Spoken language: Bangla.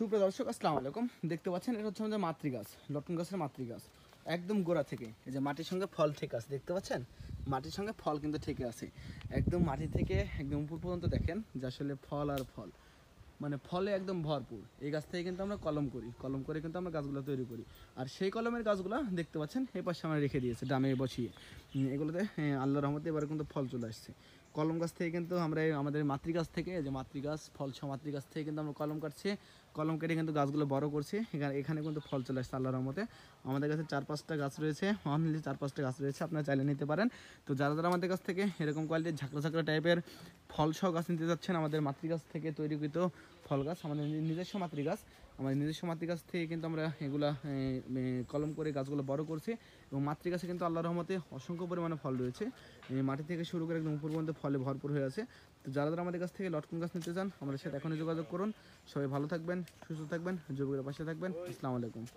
সুপ্রিয় দর্শক আসসালামু আলাইকুম দেখতে পাচ্ছেন এটা হচ্ছে আমাদের মাতৃগাছ লটন গাছের মাতৃগাছ একদম গোড়া থেকে এই যে মাটির সঙ্গে ফল ঠেকে আছে দেখতে পাচ্ছেন মাটির সঙ্গে ফল কিন্তু ঠেকে আছে একদম মাটি থেকে একদম উপর পর্যন্ত দেখেন যে আসলে ফল আর ফল মানে ফলে একদম ভরপুর এই গাছ থেকে কিন্তু আমরা কলম করি কলম করে কিন্তু আমরা গাছগুলো তৈরি করি আর সেই কলমের গাছগুলো দেখতে পাচ্ছেন এ পাশে আমরা রেখে দিয়েছে ডামে বসিয়ে এগুলোতে আল্লাহ রহমতে এবার কিন্তু ফল চলে আসছে কলম গাছ থেকে কিন্তু আমরা আমাদের মাতৃগাছ থেকে যে মাতৃগাছ ফল ছ মাতৃগাছ থেকে কিন্তু আমরা কলম কাটছি কলম কেটে কিন্তু গাছগুলো বড় করছি এখানে এখানে কিন্তু ফল চলে আসছে আল্লাহ রহমতে আমাদের কাছে চার পাঁচটা গাছ রয়েছে অনলি চার পাঁচটা গাছ রয়েছে আপনারা চাইলে নিতে পারেন তো যারা যারা আমাদের কাছ থেকে এরকম কোয়ালিটির ঝাঁকড়া ঝাঁকড়া টাইপের ফল সহ গাছ নিতে যাচ্ছেন আমাদের মাতৃগাছ থেকে তৈরিকৃত ফল গাছ আমাদের নিজস্ব মাতৃগাছ আমাদের নিজস্ব মাতৃগাছ থেকে কিন্তু আমরা এগুলা কলম করে গাছগুলো বড় করছি এবং মাতৃগাছে কিন্তু আল্লাহ রহমতে অসংখ্য পরিমাণে ফল রয়েছে মাটি থেকে শুরু করে একদম উপর পর্যন্ত ফলে ভরপুর হয়ে আছে তো যারা যারা আমাদের কাছ থেকে লটকন গাছ নিতে চান আমাদের সাথে এখনই যোগাযোগ করুন সবাই ভালো থাকবেন সুস্থ থাকবেন যুবকের পাশে থাকবেন আসসালামু আলাইকুম